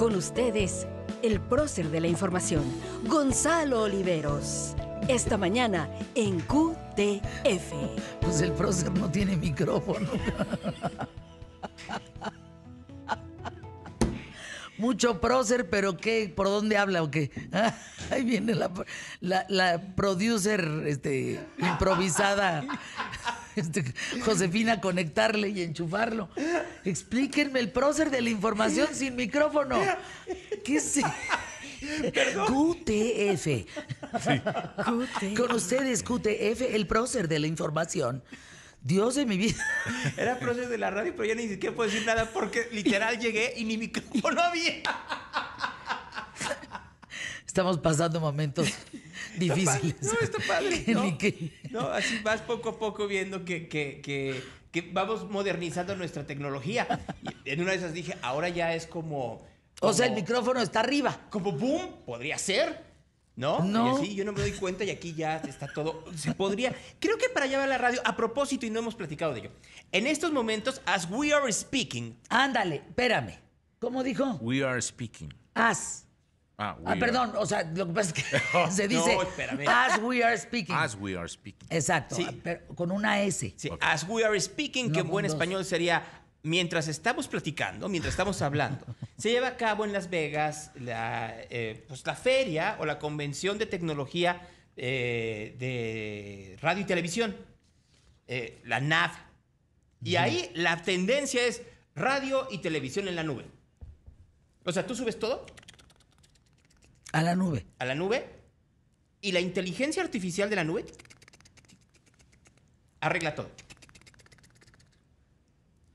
Con ustedes, el prócer de la información, Gonzalo Oliveros. Esta mañana en QTF. Pues el prócer no tiene micrófono. Mucho prócer, pero ¿qué? ¿Por dónde habla o qué? Ahí viene la, producer este, improvisada. Este, Josefina conectarle y enchufarlo. Explíquenme el prócer de la información sin micrófono. ¿Qué es? QTF. Sí. Con ustedes, QTF, el prócer de la información. Dios de mi vida. Era prócer de la radio, pero ya ni siquiera puedo decir nada porque literal llegué y ni micrófono había. Estamos pasando momentos difíciles. no, está padre. ¿no? así vas poco a poco viendo que, vamos modernizando nuestra tecnología. en una de esas dije, ahora ya es como, O sea, el micrófono está arriba. Como boom, podría ser. ¿No? No. Y yo no me doy cuenta y aquí ya está todo. Se podría. Creo que para allá la radio. A propósito, y no hemos platicado de ello. En estos momentos, as we are speaking. Ándale, espérame. ¿Cómo dijo? We are speaking. As. Ah, ah perdón, o sea, lo que pasa es que se dice as we are speaking. As we are speaking. Exacto, pero con una S. as we are speaking, que en buen español sería mientras estamos platicando, mientras estamos hablando. se lleva a cabo en Las Vegas la, eh, pues, feria o la convención de tecnología eh, de radio y televisión, eh, la NAV. Y ahí la tendencia es radio y televisión en la nube. O sea, tú subes todo a la nube. A la nube. Y la inteligencia artificial de la nube arregla todo.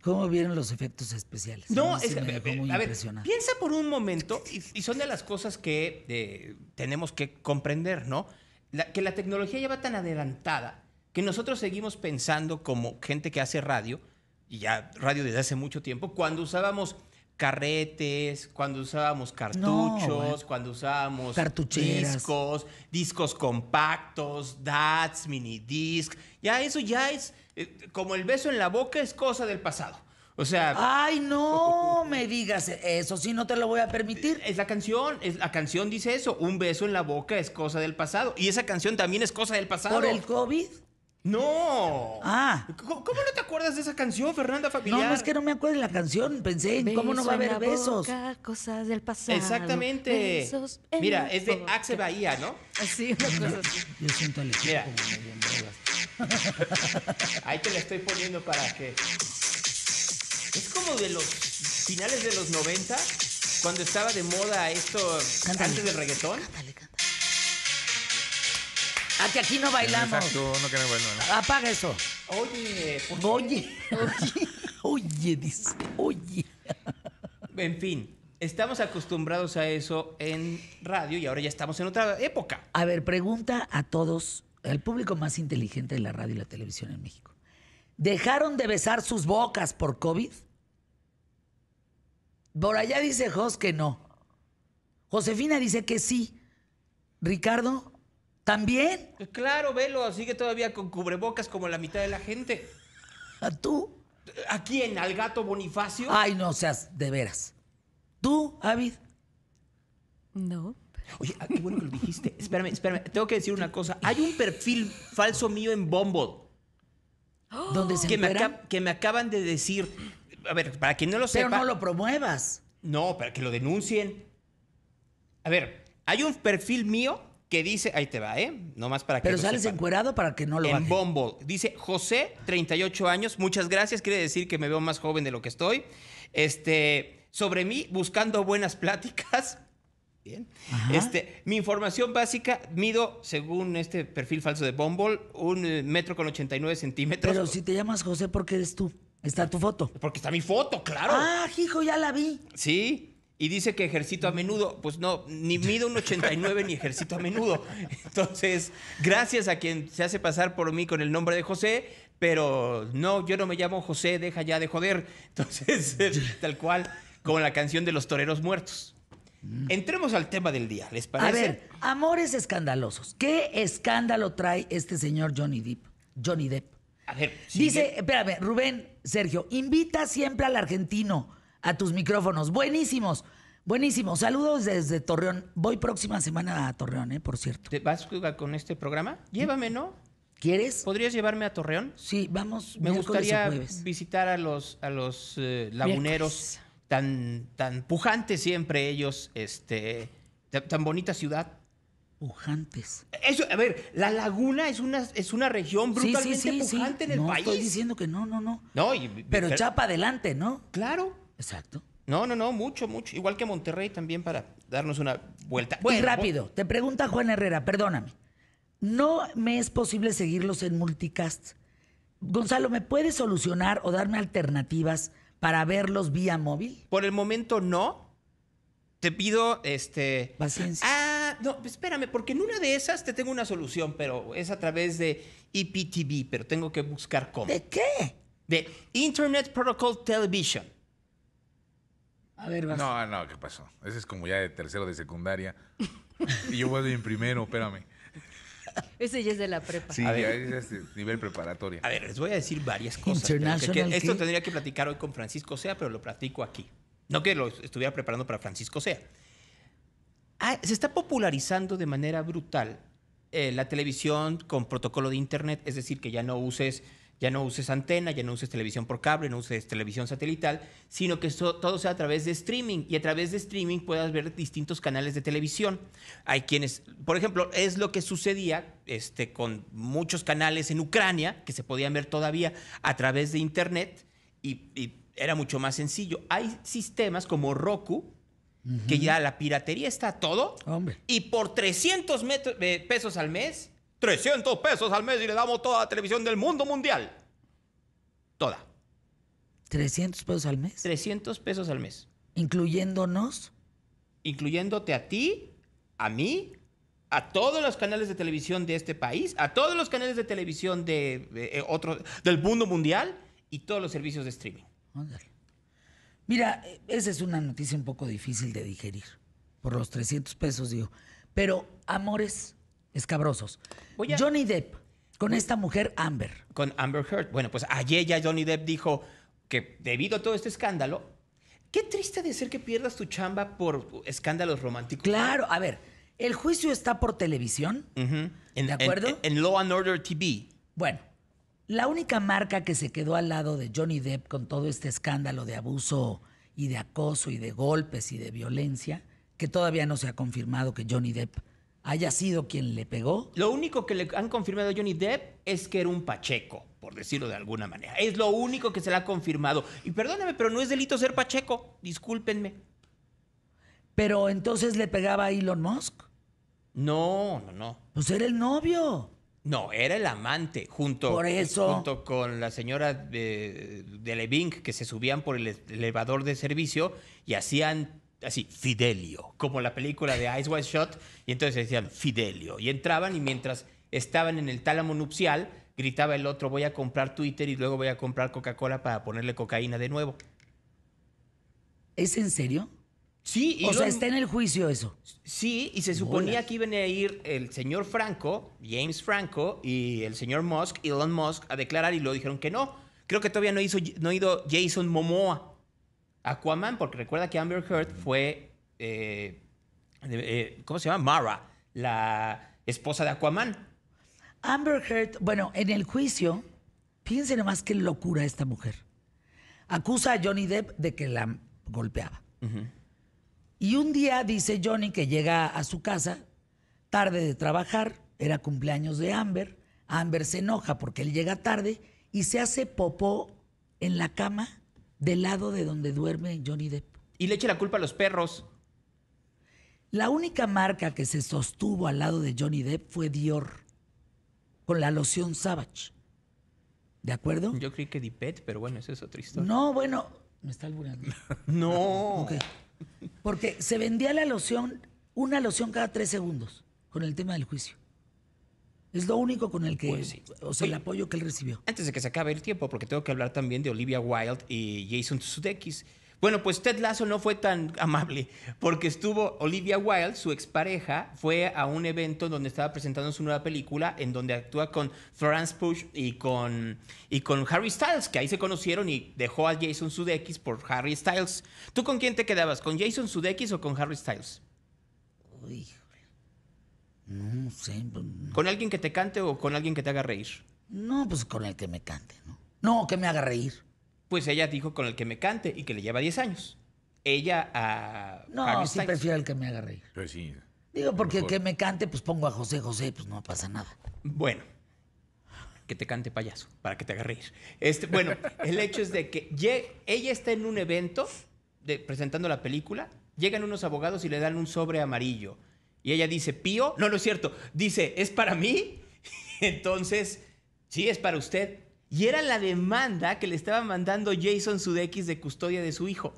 ¿Cómo vieron los efectos especiales? No, es, piensa por un momento, y, son de las cosas que tenemos que comprender, ¿no? que la tecnología ya va tan adelantada que nosotros seguimos pensando como gente que hace radio, y ya radio desde hace mucho tiempo, cuando usábamos carretes, cuando usábamos cartuchos, cuando usábamos discos, discos compactos, DATs, mini disc. Ya eso ya es eh, como el beso en la boca es cosa del pasado. O sea, ay no me digas eso, si no te lo voy a permitir. Es la canción, es la canción dice eso, un beso en la boca es cosa del pasado y esa canción también es cosa del pasado. Por el COVID. No. Ah. ¿Cómo, no te acuerdas de esa canción, Fernanda Familiar? No, es que no me acuerdo de la canción. Pensé cómo no va a haber besos. cosas del pasado. Exactamente. Mira, es de Axe Bahía, ¿no? Sí, una cosa así. Yo siento equipo como medio Ahí te la estoy poniendo para que. Es como de los finales de los 90, cuando estaba de moda esto Cántale. de del reggaetón. A ah, que aquí no bailamos. Exacto, no Apaga eso. Oye, oye, oye, oye, dice, oye. En fin, estamos acostumbrados a eso en radio y ahora ya estamos en otra época. A ver, pregunta a todos, al público más inteligente de la radio y la televisión en México. ¿Dejaron de besar sus bocas por COVID? Por allá dice Jos que no. Josefina dice que sí. Ricardo, ¿También? Pues claro, velo, sigue todavía con cubrebocas como la mitad de la gente. ¿A tú? ¿A quién? ¿Al gato Bonifacio? Ay, no seas de veras. ¿Tú, Avid? No. Oye, ah, qué bueno que lo dijiste. espérame, espérame. Tengo que decir una cosa. Hay un perfil falso mío en Bumble. ¿Dónde se que me, que me acaban de decir. A ver, para quien no lo sepa. Pero no lo promuevas. No, para que lo denuncien. A ver, hay un perfil mío que dice, ahí te va, ¿eh? más para que. Pero sales encuerado para que no lo En Bumble, Dice José, 38 años. Muchas gracias. Quiere decir que me veo más joven de lo que estoy. Este. Sobre mí, buscando buenas pláticas. Bien. Este, mi información básica, mido, según este perfil falso de Bumble, un eh, metro con 89 centímetros. Pero si te llamas José, ¿por qué eres tú? Está tu foto. Porque está mi foto, claro. Ah, hijo, ya la vi. Sí. Y dice que ejercito a menudo. Pues no, ni mido un 89 ni ejercito a menudo. Entonces, gracias a quien se hace pasar por mí con el nombre de José, pero no, yo no me llamo José, deja ya de joder. Entonces, tal cual, con la canción de los toreros muertos. Mm. Entremos al tema del día, ¿les parece? A ver, amores escandalosos. ¿Qué escándalo trae este señor Johnny Depp? Johnny Depp. A ver, dice, espérame, Rubén, Sergio, invita siempre al argentino a tus micrófonos. Buenísimos. buenísimos. Saludos desde Torreón. Voy próxima semana a Torreón, ¿eh? por cierto. ¿Te ¿Vas con este programa? Llévame, ¿no? ¿Quieres? ¿Podrías llevarme a Torreón? Sí, vamos. Me gustaría visitar a los, a los eh, laguneros tan, tan pujantes siempre ellos, este, tan, bonita ciudad. Pujantes. Eso, a ver, la laguna es una, es una región brutalmente pujante en el país. No, estoy diciendo que no, no, no. No, pero chapa adelante, ¿no? Claro. Exacto. No, no, no, mucho, mucho. Igual que Monterrey también para darnos una vuelta. Muy rápido, te pregunta Juan Herrera, perdóname. No me es posible seguirlos en multicast. Gonzalo, ¿me puedes solucionar o darme alternativas para verlos vía móvil? Por el momento no. Te pido, este... Paciencia. Ah, no, espérame, porque en una de esas te tengo una solución, pero es a través de IPTV, pero tengo que buscar cómo. ¿De qué? De Internet Protocol Television. A ver, vas. No, no, ¿qué pasó? Ese es como ya de tercero de secundaria. y yo voy en primero, espérame. Ese ya es de la prepa. Sí, es de nivel preparatoria. A ver, les voy a decir varias cosas. Que, esto tendría que platicar hoy con Francisco Sea, pero lo platico aquí. No que lo estuviera preparando para Francisco Sea. Ah, se está popularizando de manera brutal eh, la televisión con protocolo de Internet, es decir, que ya no uses ya no uses antena, ya no uses televisión por cable, no uses televisión satelital, sino que todo sea a través de streaming y a través de streaming puedas ver distintos canales de televisión. Hay quienes, por ejemplo, es lo que sucedía este, con muchos canales en Ucrania que se podían ver todavía a través de internet y, era mucho más sencillo. Hay sistemas como Roku, que ya la piratería está todo, y por 300 eh, pesos al mes 300 pesos al mes y le damos toda la televisión del mundo mundial. Toda. 300 pesos al mes. 300 pesos al mes. Incluyéndonos. Incluyéndote a ti, a mí, a todos los canales de televisión de este país, a todos los canales de televisión de, eh, otro, del mundo mundial y todos los servicios de streaming. Mira, eh, esa es una noticia un poco difícil de digerir, por los 300 pesos, digo. Pero, amores, escabrosos. Johnny Depp, con esta mujer Amber. Con Amber Heard. Bueno, pues ayer ya Johnny Depp dijo que debido a todo este escándalo, qué triste de ser que pierdas tu chamba por escándalos románticos. Claro, a ver, el juicio está por televisión, en, ¿de acuerdo? En, en Law and Order TV. Bueno, la única marca que se quedó al lado de Johnny Depp con todo este escándalo de abuso y de acoso y de golpes y de violencia, que todavía no se ha confirmado que Johnny Depp haya sido quien le pegó. Lo único que le han confirmado a Johnny Depp es que era un pacheco, por decirlo de alguna manera. Es lo único que se le ha confirmado. Y perdóname, pero no es delito ser pacheco. Discúlpenme. Pero entonces le pegaba a Elon Musk. No, no, no. Pues era el novio. No, era el amante, junto, por eso. junto con la señora de, de Levink, que se subían por el elevador de servicio y hacían así, Fidelio, como la película de Ice Wide Shot, y entonces decían Fidelio, y entraban y mientras estaban en el tálamo nupcial, gritaba el otro, voy a comprar Twitter y luego voy a comprar Coca-Cola para ponerle cocaína de nuevo. ¿Es en serio? Sí. Y o sea, está en el juicio eso. Sí, y se suponía que iban a ir el señor Franco, James Franco, y el señor Musk, Elon Musk, a declarar y lo dijeron que no. Creo que todavía no, hizo, no ha ido Jason Momoa. Aquaman, porque recuerda que Amber Heard fue, eh, eh, ¿cómo se llama? Mara, la esposa de Aquaman. Amber Heard, bueno, en el juicio, piensen nomás qué locura esta mujer. Acusa a Johnny Depp de que la golpeaba. Y un día dice Johnny que llega a su casa tarde de trabajar, era cumpleaños de Amber. Amber se enoja porque él llega tarde y se hace popó en la cama del lado de donde duerme Johnny Depp. Y le eche la culpa a los perros. La única marca que se sostuvo al lado de Johnny Depp fue Dior, con la loción Savage. ¿De acuerdo? Yo creí que Dipet, pero bueno, es otra historia. No, bueno, me está alburando. no. Porque se vendía la loción, una loción cada tres segundos, con el tema del juicio. Es lo único con el que, pues o sea, el apoyo que él recibió. Antes de que se acabe el tiempo, porque tengo que hablar también de Olivia Wilde y Jason Sudeikis. Bueno, pues Ted Lasso no fue tan amable, porque estuvo Olivia Wilde, su expareja, fue a un evento donde estaba presentando su nueva película, en donde actúa con Florence Push y con, y con Harry Styles, que ahí se conocieron y dejó a Jason Sudeikis por Harry Styles. ¿Tú con quién te quedabas? ¿Con Jason Sudeikis o con Harry Styles? Uy. No sé. Pues, ¿Con alguien que te cante o con alguien que te haga reír? No, pues con el que me cante, ¿no? No, que me haga reír. Pues ella dijo con el que me cante y que le lleva 10 años. Ella a. No, Harry sí prefiero el que me haga reír. Pues sí. Digo, porque el que me cante, pues pongo a José José, pues no pasa nada. Bueno, que te cante payaso, para que te haga reír. Este, bueno, el hecho es de que ella está en un evento de, presentando la película, llegan unos abogados y le dan un sobre amarillo. Y ella dice, ¿pío? No, no es cierto. Dice, ¿es para mí? Entonces, sí, es para usted. Y era la demanda que le estaba mandando Jason Sudeikis de custodia de su hijo.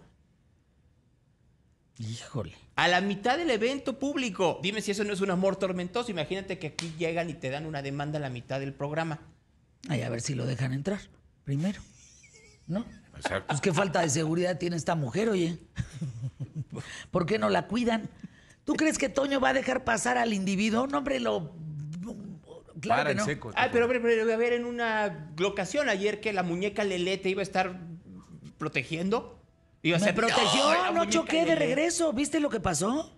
Híjole. A la mitad del evento público. Dime si eso no es un amor tormentoso. Imagínate que aquí llegan y te dan una demanda a la mitad del programa. Ay, a ver si lo dejan entrar primero. ¿No? Exacto. Pues qué falta de seguridad tiene esta mujer, oye. ¿Por qué no la cuidan? ¿Tú crees que Toño va a dejar pasar al individuo? No, hombre, lo Claro no. seco. Ah, pero, pero, pero, a ver, en una locación ayer que la muñeca Lele te iba a estar protegiendo. iba a protegió, no, choqué de regreso. ¿Viste lo que pasó?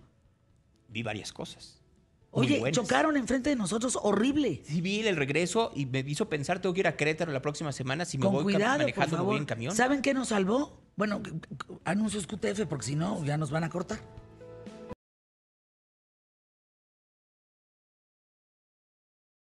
Vi varias cosas. Oye, chocaron enfrente de nosotros, horrible. Sí, vi el regreso y me hizo pensar, tengo que ir a Querétaro la próxima semana si me voy manejando, me voy en camión. ¿Saben qué nos salvó? Bueno, anuncios QTF, porque si no, ya nos van a cortar.